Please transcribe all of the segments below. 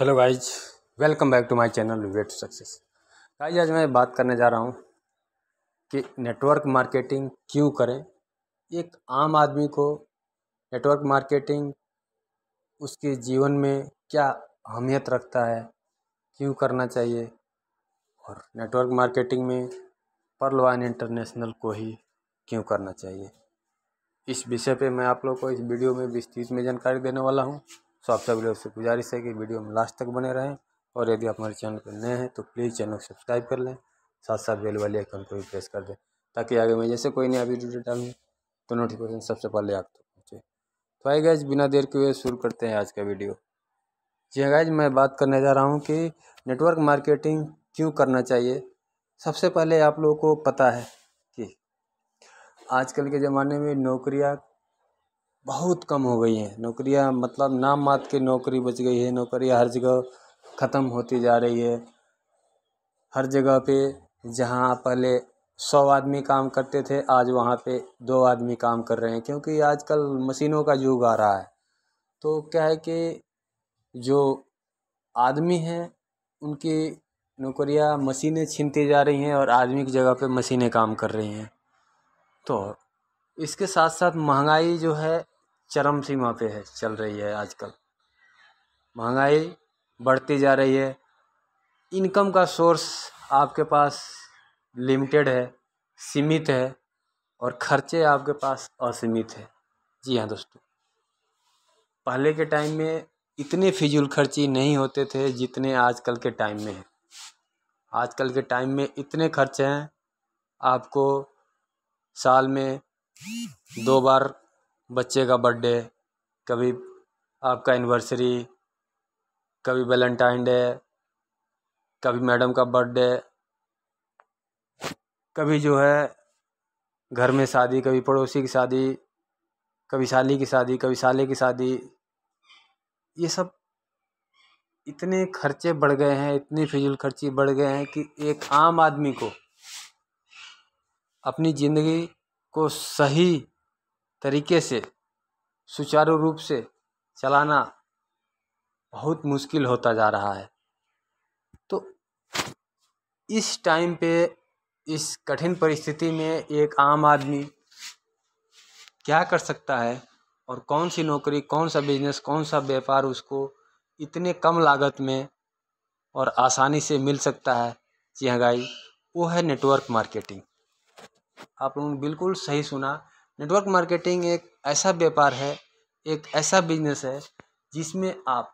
hello guys welcome back to my channel wait to success guys आज मैं बात करने जा रहा हूँ कि नेटवर्क मार्केटिंग क्यों करें एक आम आदमी को नेटवर्क मार्केटिंग उसके जीवन में क्या अहमियत रखता है क्यों करना चाहिए और नेटवर्क मार्केटिंग में वन इंटरनेशनल को ही क्यों करना चाहिए इस विषय पे मैं आप लोग को इस वीडियो में विस्तृत में जानकारी देने वाला हूँ सो आप सभी लोग से गुजारिश है कि वीडियो में लास्ट तक बने रहें और यदि आप हमारे चैनल पर नए हैं तो प्लीज़ चैनल को सब्सक्राइब कर लें साथ साथ बेल वाले आइकन को भी प्रेस कर दें ताकि आगे मैं जैसे कोई नया वीडियो डालूँ तो नोटिफिकेशन सबसे पहले आप तक पहुँचे तो आई गैज बिना देर के हुए शुरू करते हैं आज का वीडियो जी गैज हाँ मैं बात करने जा रहा हूँ कि नेटवर्क मार्केटिंग क्यों करना चाहिए सबसे पहले आप लोगों को पता है कि आजकल के ज़माने में नौकरियाँ बहुत कम हो गई हैं नौकरियाँ मतलब नाम मात के नौकरी बच गई है नौकरियाँ हर जगह ख़त्म होती जा रही है हर जगह पे जहाँ पहले सौ आदमी काम करते थे आज वहाँ पे दो आदमी काम कर रहे हैं क्योंकि आजकल मशीनों का युग आ रहा है तो क्या है कि जो आदमी हैं उनकी नौकरियाँ मशीनें छीनती जा रही हैं और आदमी की जगह पे मशीनें काम कर रही हैं तो इसके साथ साथ महंगाई जो है चरम सीमा पे है चल रही है आजकल महंगाई बढ़ती जा रही है इनकम का सोर्स आपके पास लिमिटेड है सीमित है और खर्चे आपके पास असीमित है जी हाँ दोस्तों पहले के टाइम में इतने फिजूल खर्ची नहीं होते थे जितने आजकल के टाइम में हैं आजकल के टाइम में इतने खर्चे हैं आपको साल में दो बार बच्चे का बर्थडे कभी आपका एनिवर्सरी कभी वेलेंटाइन डे कभी मैडम का बर्थडे कभी जो है घर में शादी कभी पड़ोसी की शादी कभी साली की शादी कभी साले की शादी ये सब इतने खर्चे बढ़ गए हैं इतने फिजूल खर्चे बढ़ गए हैं कि एक आम आदमी को अपनी ज़िंदगी को सही तरीके से सुचारू रूप से चलाना बहुत मुश्किल होता जा रहा है तो इस टाइम पे इस कठिन परिस्थिति में एक आम आदमी क्या कर सकता है और कौन सी नौकरी कौन सा बिजनेस कौन सा व्यापार उसको इतने कम लागत में और आसानी से मिल सकता है जी हाँ गाई वो है नेटवर्क मार्केटिंग आप लोगों ने बिल्कुल सही सुना नेटवर्क मार्केटिंग एक ऐसा व्यापार है एक ऐसा बिजनेस है जिसमें आप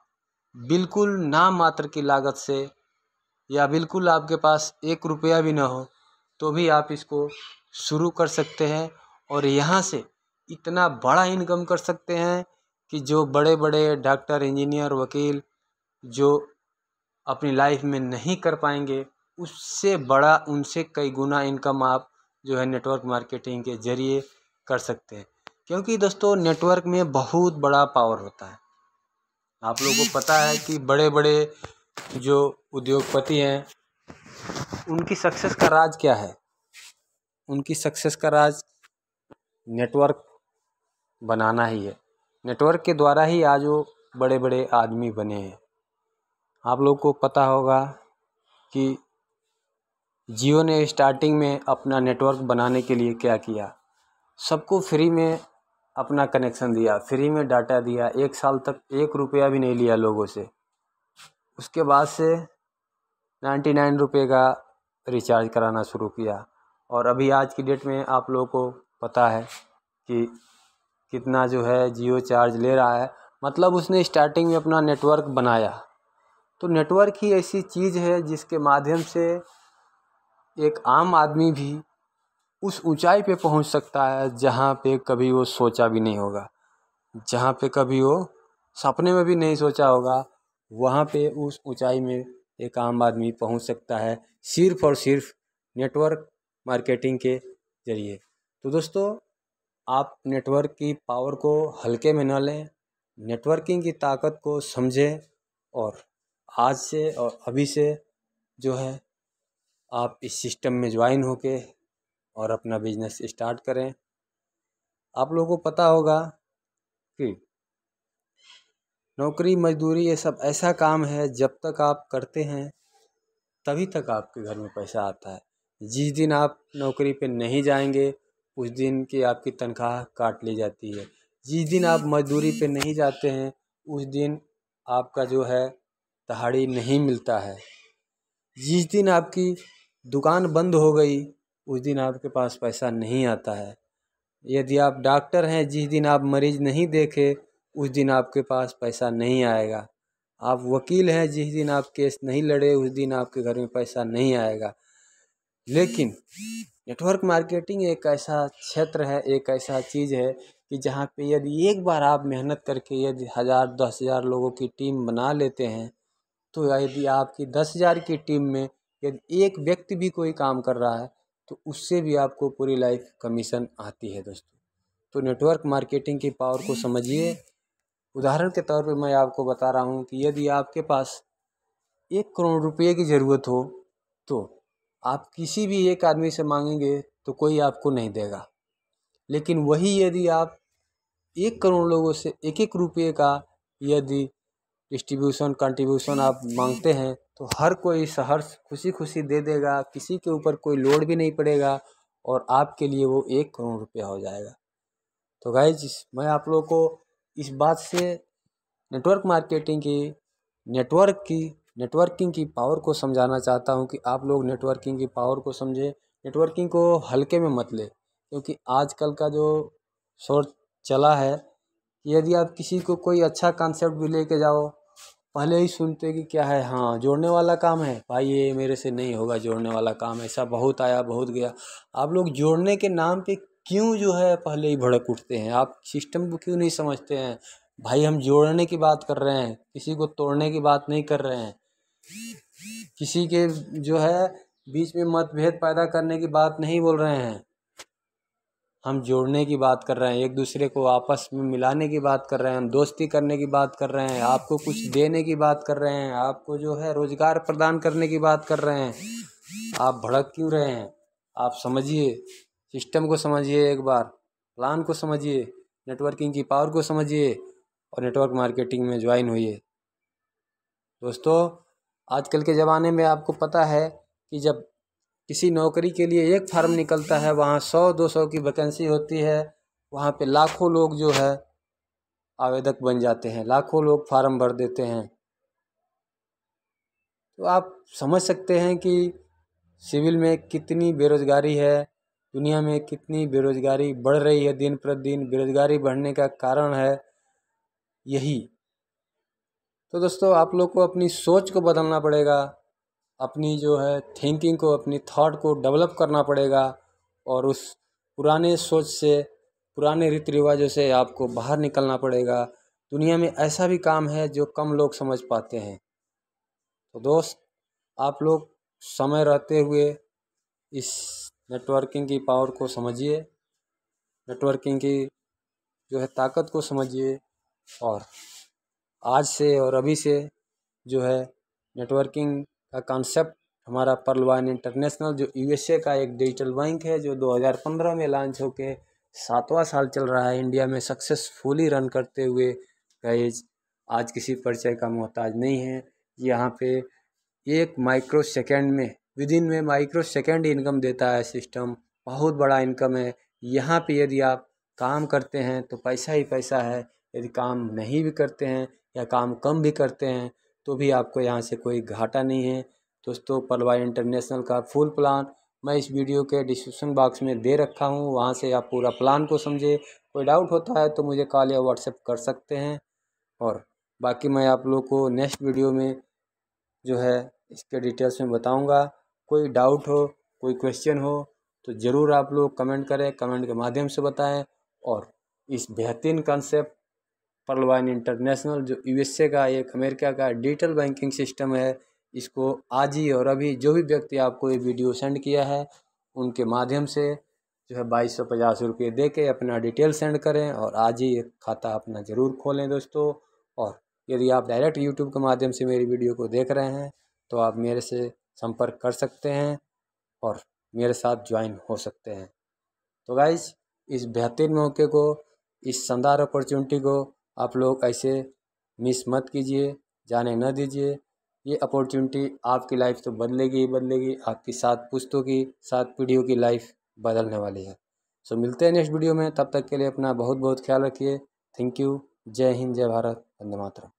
बिल्कुल ना मात्र की लागत से या बिल्कुल आपके पास एक रुपया भी ना हो तो भी आप इसको शुरू कर सकते हैं और यहाँ से इतना बड़ा इनकम कर सकते हैं कि जो बड़े बड़े डॉक्टर इंजीनियर वकील जो अपनी लाइफ में नहीं कर पाएंगे उससे बड़ा उनसे कई गुना इनकम आप जो है नेटवर्क मार्केटिंग के ज़रिए कर सकते हैं क्योंकि दोस्तों नेटवर्क में बहुत बड़ा पावर होता है आप लोगों को पता है कि बड़े बड़े जो उद्योगपति हैं उनकी सक्सेस का राज क्या है उनकी सक्सेस का राज नेटवर्क बनाना ही है नेटवर्क के द्वारा ही आज वो बड़े बड़े आदमी बने हैं आप लोगों को पता होगा कि जियो ने स्टार्टिंग में अपना नेटवर्क बनाने के लिए क्या किया सबको फ्री में अपना कनेक्शन दिया फ्री में डाटा दिया एक साल तक एक रुपया भी नहीं लिया लोगों से उसके बाद से नाइन्टी नाइन रुपये का रिचार्ज कराना शुरू किया और अभी आज की डेट में आप लोगों को पता है कि कितना जो है जियो चार्ज ले रहा है मतलब उसने स्टार्टिंग में अपना नेटवर्क बनाया तो नेटवर्क ही ऐसी चीज़ है जिसके माध्यम से एक आम आदमी भी उस ऊँचाई पे पहुँच सकता है जहाँ पे कभी वो सोचा भी नहीं होगा जहाँ पे कभी वो सपने में भी नहीं सोचा होगा वहाँ पे उस ऊँचाई में एक आम आदमी पहुँच सकता है सिर्फ और सिर्फ नेटवर्क मार्केटिंग के ज़रिए तो दोस्तों आप नेटवर्क की पावर को हल्के में न लें नेटवर्किंग की ताकत को समझें और आज से और अभी से जो है आप इस सिस्टम में ज्वाइन होके और अपना बिजनेस स्टार्ट करें आप लोगों को पता होगा कि नौकरी मजदूरी ये सब ऐसा काम है जब तक आप करते हैं तभी तक आपके घर में पैसा आता है जिस दिन आप नौकरी पे नहीं जाएंगे उस दिन की आपकी तनख्वाह काट ली जाती है जिस दिन आप मजदूरी पे नहीं जाते हैं उस दिन आपका जो है दहाड़ी नहीं मिलता है जिस दिन आपकी दुकान बंद हो गई उस दिन आपके पास पैसा नहीं आता है यदि आप डॉक्टर हैं जिस दिन आप मरीज़ नहीं देखे उस दिन आपके पास पैसा नहीं आएगा आप वकील हैं जिस दिन आप केस नहीं लड़े उस दिन आपके घर में पैसा नहीं आएगा लेकिन नेटवर्क मार्केटिंग एक ऐसा क्षेत्र है एक ऐसा चीज़ है कि जहाँ पे यदि एक बार आप मेहनत करके यदि हज़ार दस हज़ार लोगों की टीम बना लेते हैं तो यदि आपकी दस हज़ार की टीम में यदि एक व्यक्ति भी कोई काम कर रहा है तो उससे भी आपको पूरी लाइफ कमीशन आती है दोस्तों तो नेटवर्क मार्केटिंग की पावर को समझिए उदाहरण के तौर पे मैं आपको बता रहा हूँ कि यदि आपके पास एक करोड़ रुपये की ज़रूरत हो तो आप किसी भी एक आदमी से मांगेंगे तो कोई आपको नहीं देगा लेकिन वही यदि आप एक करोड़ लोगों से एक एक रुपये का यदि डिस्ट्रीब्यूशन कंट्रीब्यूशन आप मांगते हैं तो हर कोई सहर्ष खुशी खुशी दे देगा किसी के ऊपर कोई लोड भी नहीं पड़ेगा और आपके लिए वो एक करोड़ रुपया हो जाएगा तो जिस मैं आप लोगों को इस बात से नेटवर्क मार्केटिंग की नेटवर्क की नेटवर्किंग की पावर को समझाना चाहता हूँ कि आप लोग नेटवर्किंग की पावर को समझें नेटवर्किंग को हल्के में मत ले क्योंकि आजकल का जो शोर चला है यदि आप किसी को कोई अच्छा कॉन्सेप्ट भी लेके जाओ पहले ही सुनते कि क्या है हाँ जोड़ने वाला काम है भाई ये मेरे से नहीं होगा जोड़ने वाला काम ऐसा बहुत आया बहुत गया आप लोग जोड़ने के नाम पे क्यों जो है पहले ही भड़क उठते हैं आप सिस्टम को क्यों नहीं समझते हैं भाई हम जोड़ने की बात कर रहे हैं किसी को तोड़ने की बात नहीं कर रहे हैं किसी के जो है बीच में मतभेद पैदा करने की बात नहीं बोल रहे हैं हम जोड़ने की बात कर रहे हैं एक दूसरे को आपस में मिलाने की बात कर रहे हैं हम दोस्ती करने की बात कर रहे हैं आपको कुछ देने की बात कर रहे हैं आपको जो है रोज़गार प्रदान करने की बात कर रहे हैं आप भड़क क्यों रहे हैं आप समझिए सिस्टम को समझिए एक बार प्लान को समझिए नेटवर्किंग की पावर को समझिए और नेटवर्क मार्केटिंग में ज्वाइन होइए दोस्तों आजकल के ज़माने में आपको पता है कि जब किसी नौकरी के लिए एक फार्म निकलता है वहाँ सौ दो सौ की वैकेंसी होती है वहाँ पे लाखों लोग जो है आवेदक बन जाते हैं लाखों लोग फार्म भर देते हैं तो आप समझ सकते हैं कि सिविल में कितनी बेरोज़गारी है दुनिया में कितनी बेरोज़गारी बढ़ रही है दिन प्रतिदिन बेरोज़गारी बढ़ने का कारण है यही तो दोस्तों आप लोग को अपनी सोच को बदलना पड़ेगा अपनी जो है थिंकिंग को अपनी थॉट को डेवलप करना पड़ेगा और उस पुराने सोच से पुराने रीति रिवाजों से आपको बाहर निकलना पड़ेगा दुनिया में ऐसा भी काम है जो कम लोग समझ पाते हैं तो दोस्त आप लोग समय रहते हुए इस नेटवर्किंग की पावर को समझिए नेटवर्किंग की जो है ताकत को समझिए और आज से और अभी से जो है नेटवर्किंग का कॉन्सेप्ट हमारा पर्ल इंटरनेशनल जो यूएसए का एक डिजिटल बैंक है जो 2015 में लॉन्च होके सातवां साल चल रहा है इंडिया में सक्सेसफुली रन करते हुए गैज आज किसी परिचय का मोहताज नहीं है यहाँ पे एक माइक्रो सेकेंड में विद इन में माइक्रो सेकेंड इनकम देता है सिस्टम बहुत बड़ा इनकम है यहाँ पे यदि आप काम करते हैं तो पैसा ही पैसा है यदि काम नहीं भी करते हैं या काम कम भी करते हैं तो भी आपको यहाँ से कोई घाटा नहीं है दोस्तों पलवाई इंटरनेशनल का फुल प्लान मैं इस वीडियो के डिस्क्रिप्शन बॉक्स में दे रखा हूँ वहाँ से आप पूरा प्लान को समझे कोई डाउट होता है तो मुझे कॉल या व्हाट्सएप कर सकते हैं और बाकी मैं आप लोग को नेक्स्ट वीडियो में जो है इसके डिटेल्स में बताऊँगा कोई डाउट हो कोई क्वेश्चन हो तो ज़रूर आप लोग कमेंट करें कमेंट के माध्यम से बताएं और इस बेहतरीन कंसेप्ट पलवाइन इंटरनेशनल जो यूएसए का एक अमेरिका का डिजिटल बैंकिंग सिस्टम है इसको आज ही और अभी जो भी व्यक्ति आपको ये वीडियो सेंड किया है उनके माध्यम से जो है बाईस सौ पचास रुपये दे के अपना डिटेल सेंड करें और आज ही एक खाता अपना ज़रूर खोलें दोस्तों और यदि आप डायरेक्ट यूट्यूब के माध्यम से मेरी वीडियो को देख रहे हैं तो आप मेरे से संपर्क कर सकते हैं और मेरे साथ ज्वाइन हो सकते हैं तो गाइज इस बेहतरीन मौके को इस शानदार अपॉर्चुनिटी को आप लोग ऐसे मिस मत कीजिए जाने न दीजिए ये अपॉर्चुनिटी आपकी लाइफ तो बदलेगी ही बदलेगी आपकी सात पुस्तों की सात पीढ़ियों की लाइफ बदलने वाली है सो मिलते हैं नेक्स्ट वीडियो में तब तक के लिए अपना बहुत बहुत ख्याल रखिए थैंक यू जय हिंद जय भारत वंदे मातरम